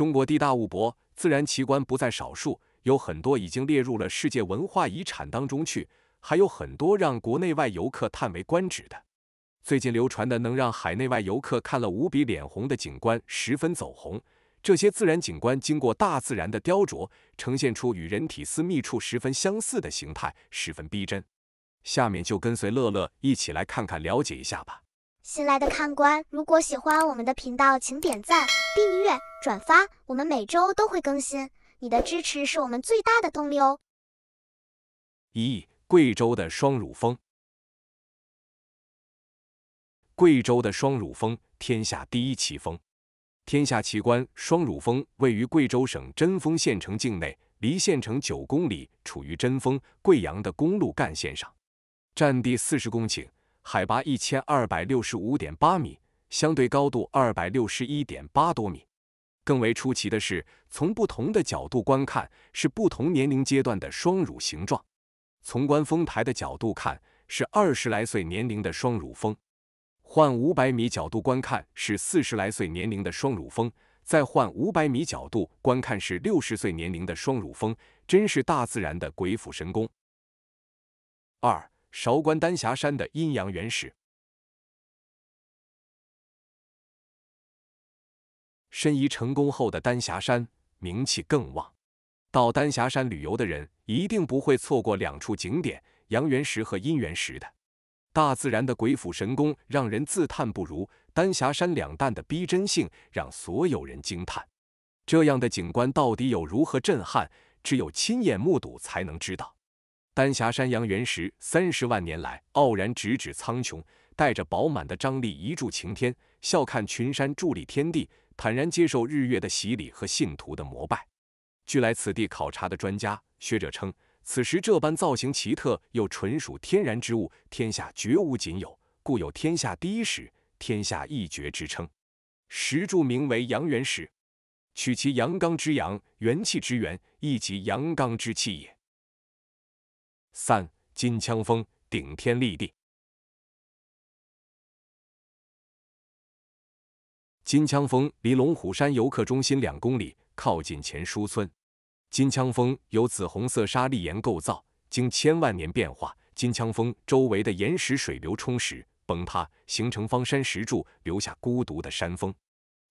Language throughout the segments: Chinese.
中国地大物博，自然奇观不在少数，有很多已经列入了世界文化遗产当中去，还有很多让国内外游客叹为观止的。最近流传的能让海内外游客看了无比脸红的景观十分走红，这些自然景观经过大自然的雕琢，呈现出与人体私密处十分相似的形态，十分逼真。下面就跟随乐乐一起来看看、了解一下吧。新来的看官，如果喜欢我们的频道，请点赞、订阅、转发，我们每周都会更新。你的支持是我们最大的动力哦。一、贵州的双乳峰。贵州的双乳峰，天下第一奇峰，天下奇观。双乳峰位于贵州省贞丰县城境内，离县城九公里，处于贞丰、贵阳的公路干线上，占地四十公顷。海拔一千二百六十五点八米，相对高度二百六十一点八多米。更为出奇的是，从不同的角度观看，是不同年龄阶段的双乳形状。从观峰台的角度看，是二十来岁年龄的双乳峰；换五百米角度观看，是四十来岁年龄的双乳峰；再换五百米角度观看，是六十岁年龄的双乳峰。真是大自然的鬼斧神工。二。韶关丹霞山的阴阳原石，申遗成功后的丹霞山名气更旺。到丹霞山旅游的人一定不会错过两处景点：阳元石和阴元石的。大自然的鬼斧神工让人自叹不如，丹霞山两弹的逼真性让所有人惊叹。这样的景观到底有如何震撼？只有亲眼目睹才能知道。丹霞山阳元石三十万年来傲然直指苍穹，带着饱满的张力一柱擎天，笑看群山伫立天地，坦然接受日月的洗礼和信徒的膜拜。据来此地考察的专家学者称，此时这般造型奇特又纯属天然之物，天下绝无仅有，故有“天下第一石”、“天下一绝”之称。石柱名为阳元石，取其阳刚之阳、元气之源，亦即阳刚之气也。三金枪峰顶天立地。金枪峰离龙虎山游客中心两公里，靠近前书村。金枪峰由紫红色砂砾岩构造，经千万年变化，金枪峰周围的岩石水流冲蚀、崩塌，形成方山石柱，留下孤独的山峰，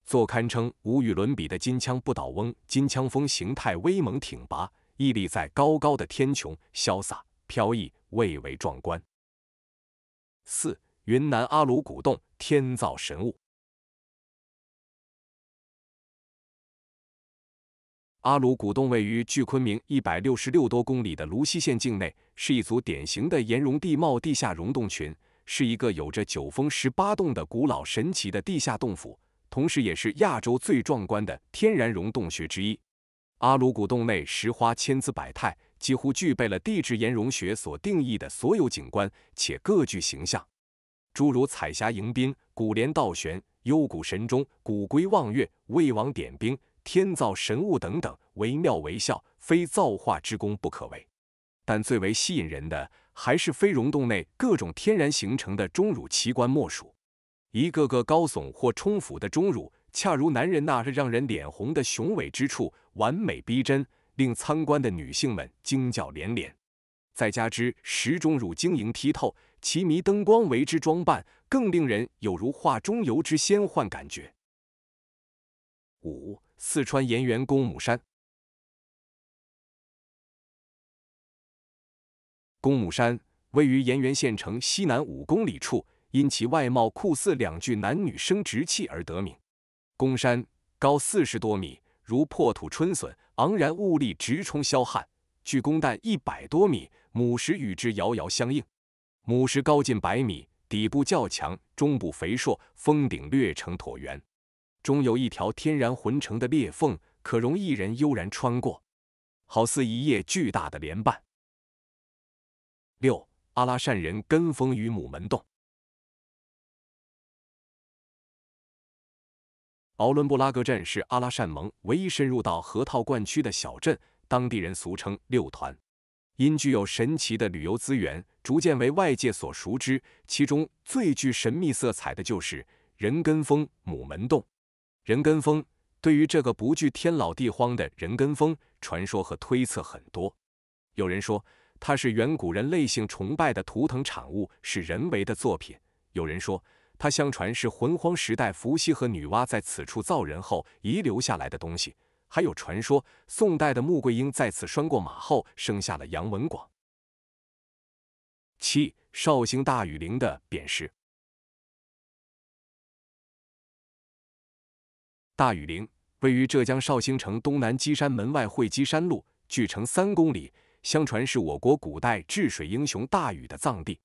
做堪称无与伦比的金枪不倒翁。金枪峰形态威猛挺拔，屹立在高高的天穹，潇洒。飘逸，蔚为壮观。四、云南阿鲁古洞天造神物。阿鲁古洞位于距昆明一百六十六多公里的泸溪县境内，是一组典型的岩溶地貌地下溶洞群，是一个有着九峰十八洞的古老神奇的地下洞府，同时也是亚洲最壮观的天然溶洞穴之一。阿鲁古洞内石花千姿百态。几乎具备了地质岩溶学所定义的所有景观，且各具形象，诸如彩霞迎宾、古莲倒悬、幽谷神钟、古龟望月、魏王点兵、天造神物等等，惟妙惟肖，非造化之功不可为。但最为吸引人的，还是飞溶洞内各种天然形成的钟乳奇观莫属。一个个高耸或冲府的钟乳，恰如男人那让人脸红的雄伟之处，完美逼真。令参观的女性们惊叫连连，再加之石钟乳晶莹剔透，奇迷灯光为之装扮，更令人有如画中游之仙幻感觉。五、四川盐源公母山。公母山位于盐源县城西南五公里处，因其外貌酷似两具男女生殖器而得名。公山高四十多米。如破土春笋，昂然兀立，直冲霄汉。距公弹一百多米，母石与之遥遥相应。母石高近百米，底部较强，中部肥硕，峰顶略呈椭圆，中有一条天然浑成的裂缝，可容一人悠然穿过，好似一叶巨大的莲瓣。六阿拉善人跟风于母门洞。奥伦布拉格镇是阿拉善盟唯一深入到河套灌区的小镇，当地人俗称“六团”，因具有神奇的旅游资源，逐渐为外界所熟知。其中最具神秘色彩的就是人根峰母门洞。人根峰对于这个不惧天老地荒的人根峰，传说和推测很多。有人说它是远古人类性崇拜的图腾产物，是人为的作品；有人说。它相传是洪荒时代伏羲和女娲在此处造人后遗留下来的东西。还有传说，宋代的穆桂英在此拴过马后，生下了杨文广。七、绍兴大雨陵的扁石。大雨陵位于浙江绍兴城东南积山门外会稽山路，距城三公里。相传是我国古代治水英雄大禹的葬地，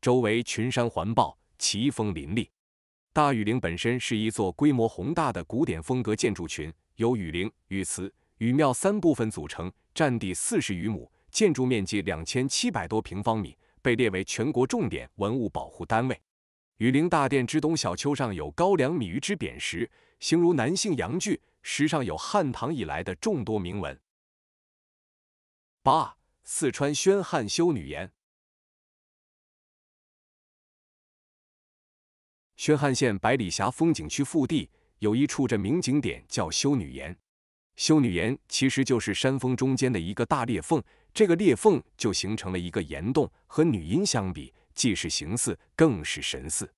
周围群山环抱。奇峰林立，大禹陵本身是一座规模宏大的古典风格建筑群，由禹陵、禹祠、禹庙三部分组成，占地四十余亩，建筑面积两千七百多平方米，被列为全国重点文物保护单位。禹陵大殿之东小丘上有高两米余之扁石，形如男性阳具，石上有汉唐以来的众多铭文。八、四川宣汉修女岩。宣汉县百里峡风景区腹地有一处着名景点叫修女岩。修女岩其实就是山峰中间的一个大裂缝，这个裂缝就形成了一个岩洞。和女阴相比，既是形似，更是神似。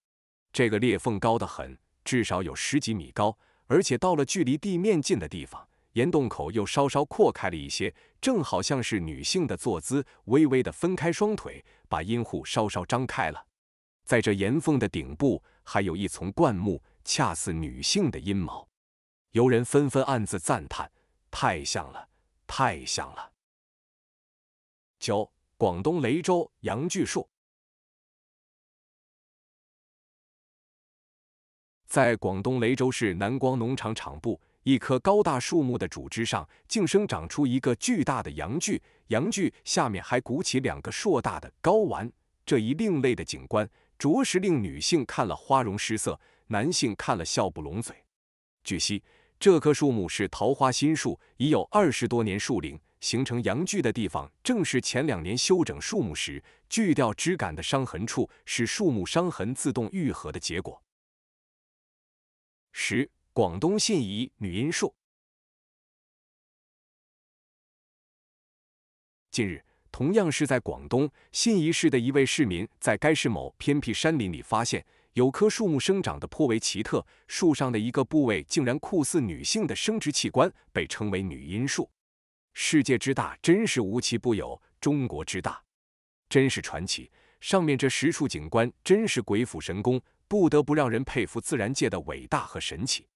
这个裂缝高得很，至少有十几米高，而且到了距离地面近的地方，岩洞口又稍稍扩开了一些，正好像是女性的坐姿，微微的分开双腿，把阴户稍稍张开了。在这岩缝的顶部。还有一丛灌木，恰似女性的阴毛，游人纷纷暗自赞叹：太像了，太像了。九，广东雷州羊巨树，在广东雷州市南光农场场部，一棵高大树木的主枝上，竟生长出一个巨大的羊巨，羊巨下面还鼓起两个硕大的睾丸，这一另类的景观。着实令女性看了花容失色，男性看了笑不拢嘴。据悉，这棵树木是桃花心树，已有二十多年树龄，形成阳距的地方正是前两年修整树木时锯掉枝干的伤痕处，使树木伤痕自动愈合的结果。十、广东信宜女阴树，近日。同样是在广东信宜市的一位市民，在该市某偏僻山林里发现有棵树木生长得颇为奇特，树上的一个部位竟然酷似女性的生殖器官，被称为“女阴树”。世界之大，真是无奇不有；中国之大，真是传奇。上面这十处景观真是鬼斧神工，不得不让人佩服自然界的伟大和神奇。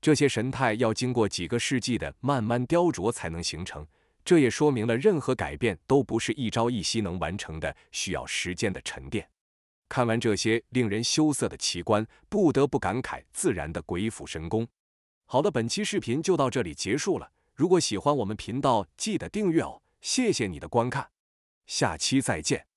这些神态要经过几个世纪的慢慢雕琢才能形成。这也说明了任何改变都不是一朝一夕能完成的，需要时间的沉淀。看完这些令人羞涩的奇观，不得不感慨自然的鬼斧神工。好的，本期视频就到这里结束了。如果喜欢我们频道，记得订阅哦。谢谢你的观看，下期再见。